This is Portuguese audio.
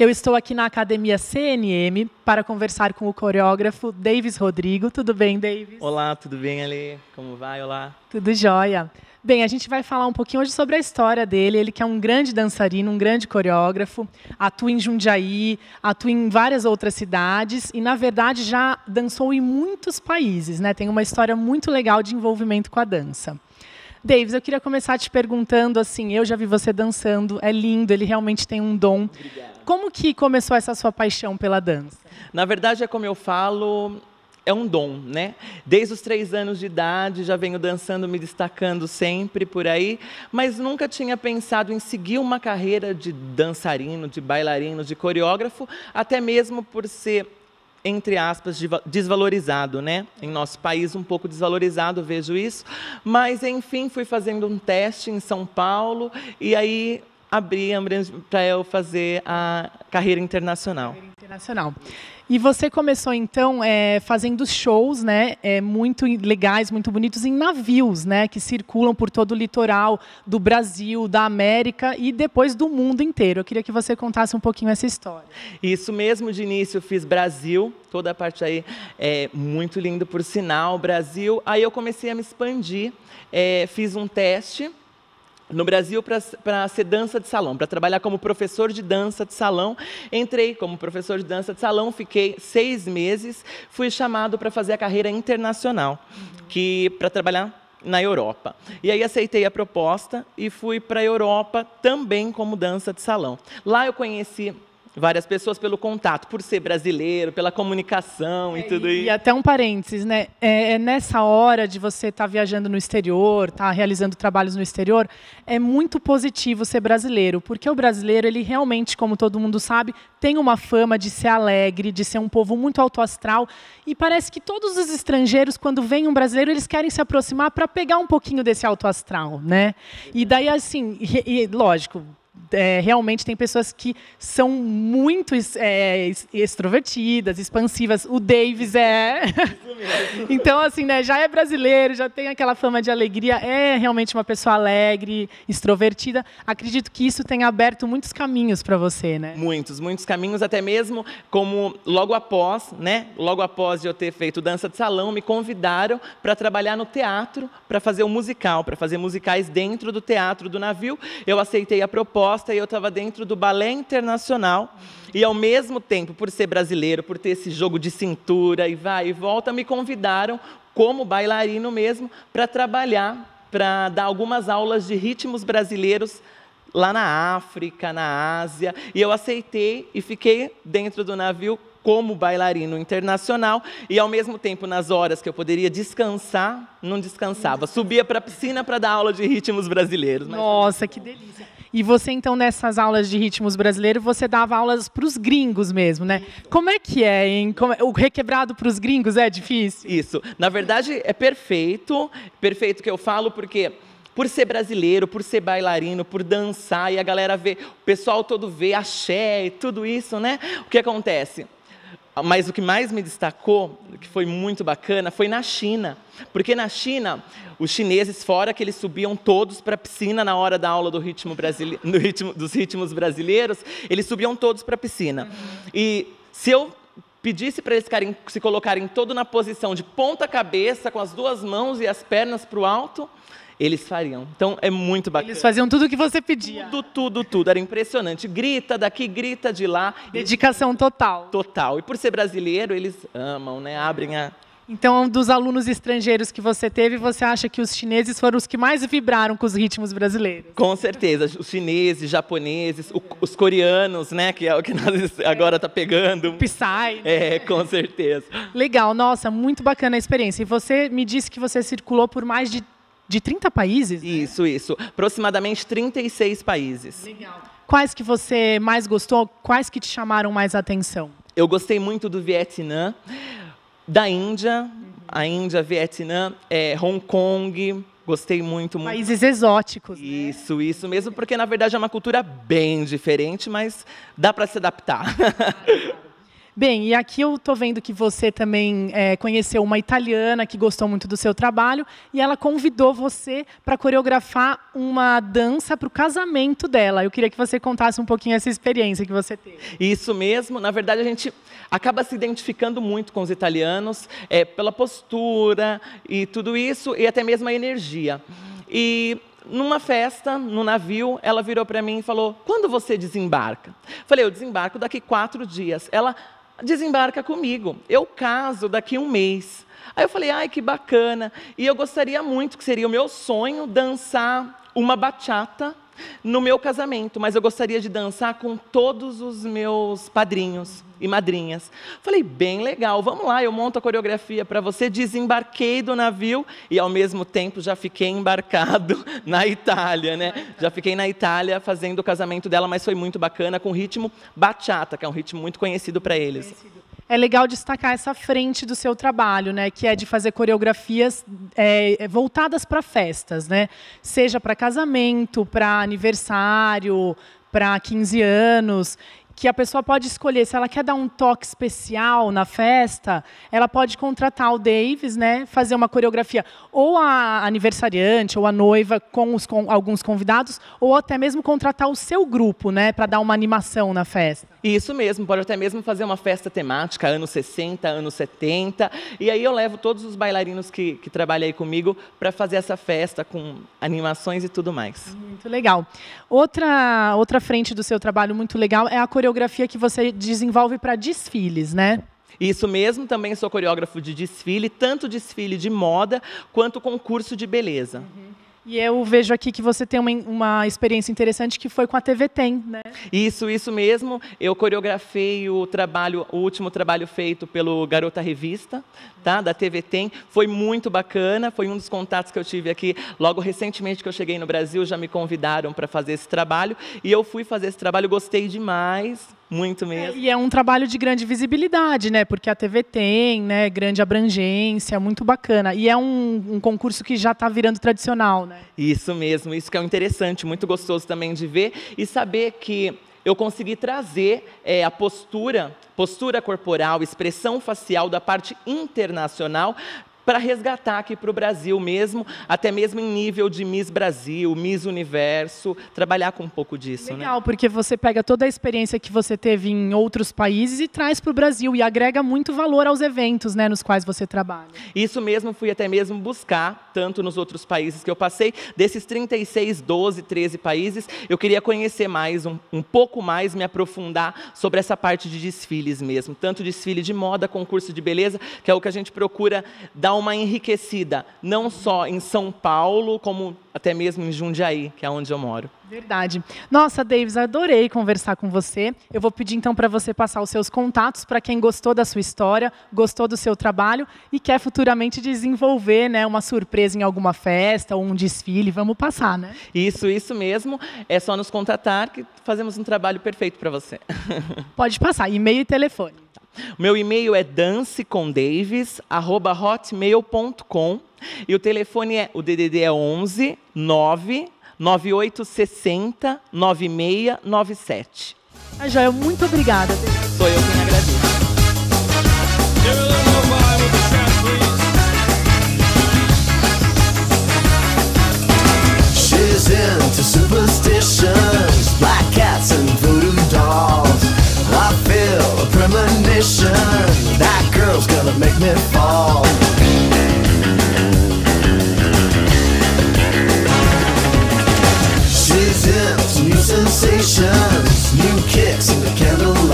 Eu estou aqui na Academia CNM para conversar com o coreógrafo Davis Rodrigo. Tudo bem, Davis? Olá, tudo bem, ali. Como vai? Olá. Tudo jóia. Bem, a gente vai falar um pouquinho hoje sobre a história dele. Ele que é um grande dançarino, um grande coreógrafo, atua em Jundiaí, atua em várias outras cidades e, na verdade, já dançou em muitos países. Né? Tem uma história muito legal de envolvimento com a dança. Davis, eu queria começar te perguntando assim, eu já vi você dançando, é lindo, ele realmente tem um dom. Obrigado. Como que começou essa sua paixão pela dança? Na verdade, é como eu falo, é um dom, né? Desde os três anos de idade já venho dançando, me destacando sempre por aí, mas nunca tinha pensado em seguir uma carreira de dançarino, de bailarino, de coreógrafo, até mesmo por ser entre aspas, desvalorizado, né? Em nosso país, um pouco desvalorizado, vejo isso. Mas, enfim, fui fazendo um teste em São Paulo e aí abrir para eu fazer a carreira internacional. Carreira internacional. E você começou então é, fazendo shows, né, é, muito legais, muito bonitos em navios, né, que circulam por todo o litoral do Brasil, da América e depois do mundo inteiro. Eu queria que você contasse um pouquinho essa história. Isso mesmo, de início eu fiz Brasil, toda a parte aí é muito lindo por sinal, Brasil. Aí eu comecei a me expandir, é, fiz um teste no Brasil para ser dança de salão, para trabalhar como professor de dança de salão. Entrei como professor de dança de salão, fiquei seis meses, fui chamado para fazer a carreira internacional, que para trabalhar na Europa. E aí aceitei a proposta e fui para a Europa também como dança de salão. Lá eu conheci várias pessoas pelo contato, por ser brasileiro, pela comunicação e é, tudo isso. E até um parênteses, né? É, é nessa hora de você estar tá viajando no exterior, estar tá realizando trabalhos no exterior, é muito positivo ser brasileiro, porque o brasileiro, ele realmente, como todo mundo sabe, tem uma fama de ser alegre, de ser um povo muito alto astral, e parece que todos os estrangeiros, quando vem um brasileiro, eles querem se aproximar para pegar um pouquinho desse alto astral, né? E daí, assim, e, e, lógico, é, realmente tem pessoas que são muito é, extrovertidas, expansivas. O Davis é. então, assim, né, já é brasileiro, já tem aquela fama de alegria, é realmente uma pessoa alegre, extrovertida. Acredito que isso tenha aberto muitos caminhos para você, né? Muitos, muitos caminhos, até mesmo como logo após, né? Logo após de eu ter feito dança de salão, me convidaram para trabalhar no teatro, para fazer um musical, para fazer musicais dentro do teatro do navio. Eu aceitei a proposta proposta e eu estava dentro do balé internacional. E ao mesmo tempo, por ser brasileiro, por ter esse jogo de cintura e vai e volta, me convidaram como bailarino mesmo para trabalhar, para dar algumas aulas de ritmos brasileiros lá na África, na Ásia. E eu aceitei e fiquei dentro do navio como bailarino internacional e ao mesmo tempo nas horas que eu poderia descansar, não descansava. Subia para a piscina para dar aula de ritmos brasileiros. Nossa, que delícia. E você, então, nessas aulas de ritmos brasileiros, você dava aulas para os gringos mesmo, né? Como é que é, hein? É... O requebrado para os gringos é difícil? Isso. Na verdade, é perfeito. Perfeito que eu falo, porque por ser brasileiro, por ser bailarino, por dançar, e a galera vê, o pessoal todo vê axé e tudo isso, né? O que acontece? Mas o que mais me destacou, que foi muito bacana, foi na China. Porque na China, os chineses, fora que eles subiam todos para a piscina na hora da aula do ritmo brasile... do ritmo... dos ritmos brasileiros, eles subiam todos para a piscina. E se eu pedisse para eles ficarem, se colocarem todo na posição de ponta cabeça, com as duas mãos e as pernas para o alto, eles fariam. Então é muito bacana. Eles faziam tudo o que você pedia. Tudo, tudo, tudo. Era impressionante. Grita daqui, grita de lá. Dedicação total. Total. E por ser brasileiro, eles amam, né? Abrem a, então, dos alunos estrangeiros que você teve, você acha que os chineses foram os que mais vibraram com os ritmos brasileiros? Com certeza, os chineses, japoneses, o, os coreanos, né, que é o que nós é. agora está pegando. Psy. É, com certeza. Legal, nossa, muito bacana a experiência. E você me disse que você circulou por mais de de 30 países? Né? Isso, isso. Aproximadamente 36 países. Legal. Quais que você mais gostou? Quais que te chamaram mais atenção? Eu gostei muito do Vietnã, da Índia, uhum. a Índia, Vietnã, é, Hong Kong, Gostei muito, muito. Países exóticos. Né? Isso, né? isso mesmo, porque na verdade é uma cultura bem diferente, mas dá para se adaptar. Bem, e aqui eu estou vendo que você também é, conheceu uma italiana que gostou muito do seu trabalho e ela convidou você para coreografar uma dança para o casamento dela. Eu queria que você contasse um pouquinho essa experiência que você teve. Isso mesmo. Na verdade, a gente acaba se identificando muito com os italianos é, pela postura e tudo isso, e até mesmo a energia. E numa festa, no navio, ela virou para mim e falou: Quando você desembarca? Falei: Eu desembarco daqui quatro dias. Ela desembarca comigo. Eu caso daqui um mês. Aí eu falei, ai, que bacana. E eu gostaria muito, que seria o meu sonho, dançar uma bachata no meu casamento, mas eu gostaria de dançar com todos os meus padrinhos e madrinhas. Falei, bem legal, vamos lá, eu monto a coreografia para você. Desembarquei do navio e, ao mesmo tempo, já fiquei embarcado na Itália, né? Já fiquei na Itália fazendo o casamento dela, mas foi muito bacana, com o ritmo bachata, que é um ritmo muito conhecido para eles. Conhecido é legal destacar essa frente do seu trabalho, né, que é de fazer coreografias é, é voltadas para festas, né, seja para casamento, para aniversário, para 15 anos, que a pessoa pode escolher se ela quer dar um toque especial na festa, ela pode contratar o Davis, né, fazer uma coreografia ou a aniversariante ou a noiva com, os, com alguns convidados, ou até mesmo contratar o seu grupo, né, para dar uma animação na festa. Isso mesmo, pode até mesmo fazer uma festa temática, anos 60, anos 70. E aí eu levo todos os bailarinos que, que trabalham aí comigo para fazer essa festa com animações e tudo mais. Muito legal. Outra, outra frente do seu trabalho muito legal é a coreografia que você desenvolve para desfiles, né? Isso mesmo, também sou coreógrafo de desfile, tanto desfile de moda quanto concurso de beleza. Uhum. E eu vejo aqui que você tem uma, uma experiência interessante que foi com a TV Tem, né? Isso, isso mesmo. Eu coreografei o trabalho, o último trabalho feito pelo Garota Revista, tá? Da TV Tem. Foi muito bacana, foi um dos contatos que eu tive aqui. Logo recentemente que eu cheguei no Brasil, já me convidaram para fazer esse trabalho e eu fui fazer esse trabalho, gostei demais. Muito é, mesmo. É, e é um trabalho de grande visibilidade, né? Porque a TV tem, né? Grande abrangência, muito bacana. E é um, um concurso que já está virando tradicional, né? Isso mesmo, isso que é interessante, muito gostoso também de ver e saber que eu consegui trazer é, a postura, postura corporal, expressão facial da parte internacional para resgatar aqui para o Brasil mesmo, até mesmo em nível de Miss Brasil, Miss Universo, trabalhar com um pouco disso. Né? Legal, né? porque você pega toda a experiência que você teve em outros países e traz para o Brasil e agrega muito valor aos eventos né, nos quais você trabalha. Isso mesmo, fui até mesmo buscar, tanto nos outros países que eu passei, desses 36, 12, 13 países, eu queria conhecer mais, um, um pouco mais, me aprofundar sobre essa parte de desfiles mesmo, tanto desfile de moda, concurso de beleza, que é o que a gente procura dar uma enriquecida, não só em São Paulo, como até mesmo em Jundiaí, que é onde eu moro. Verdade. Nossa, Davis, adorei conversar com você. Eu vou pedir então para você passar os seus contatos para quem gostou da sua história, gostou do seu trabalho e quer futuramente desenvolver, né, uma surpresa em alguma festa ou um desfile. Vamos passar, né? Isso, isso mesmo. É só nos contatar que fazemos um trabalho perfeito para você. Pode passar, e-mail e telefone. Meu e-mail é dancecomdavis@hotmail.com e o telefone é o DDD é 11 9 9860 9697. A joia, muito obrigada. Sou eu quem agradeço. sensations, new kicks in the kettle.